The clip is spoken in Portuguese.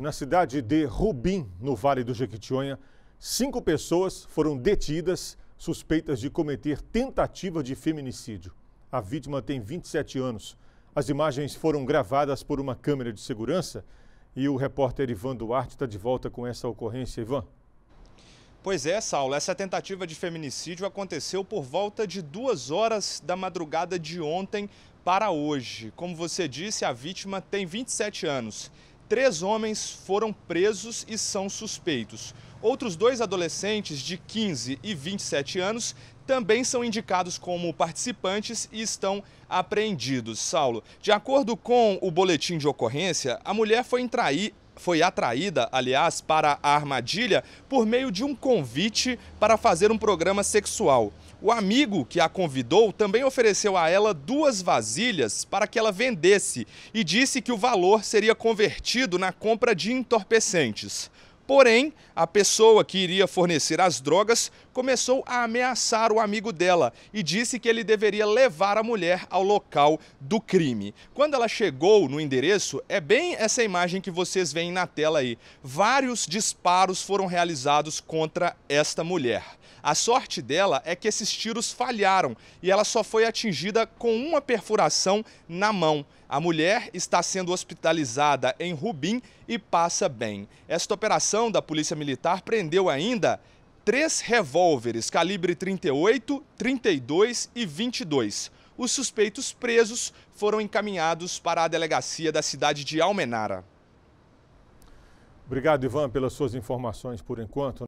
Na cidade de Rubim, no Vale do Jequitinhonha, cinco pessoas foram detidas suspeitas de cometer tentativa de feminicídio. A vítima tem 27 anos. As imagens foram gravadas por uma câmera de segurança e o repórter Ivan Duarte está de volta com essa ocorrência. Ivan. Pois é, Saulo, essa tentativa de feminicídio aconteceu por volta de duas horas da madrugada de ontem para hoje. Como você disse, a vítima tem 27 anos. Três homens foram presos e são suspeitos. Outros dois adolescentes, de 15 e 27 anos, também são indicados como participantes e estão apreendidos. Saulo, de acordo com o boletim de ocorrência, a mulher foi entrair foi atraída, aliás, para a armadilha por meio de um convite para fazer um programa sexual. O amigo que a convidou também ofereceu a ela duas vasilhas para que ela vendesse e disse que o valor seria convertido na compra de entorpecentes. Porém, a pessoa que iria fornecer as drogas começou a ameaçar o amigo dela e disse que ele deveria levar a mulher ao local do crime. Quando ela chegou no endereço, é bem essa imagem que vocês veem na tela aí. Vários disparos foram realizados contra esta mulher. A sorte dela é que esses tiros falharam e ela só foi atingida com uma perfuração na mão. A mulher está sendo hospitalizada em Rubim e passa bem. Esta operação da Polícia Militar prendeu ainda três revólveres calibre 38, 32 e 22. Os suspeitos presos foram encaminhados para a delegacia da cidade de Almenara. Obrigado, Ivan, pelas suas informações por enquanto.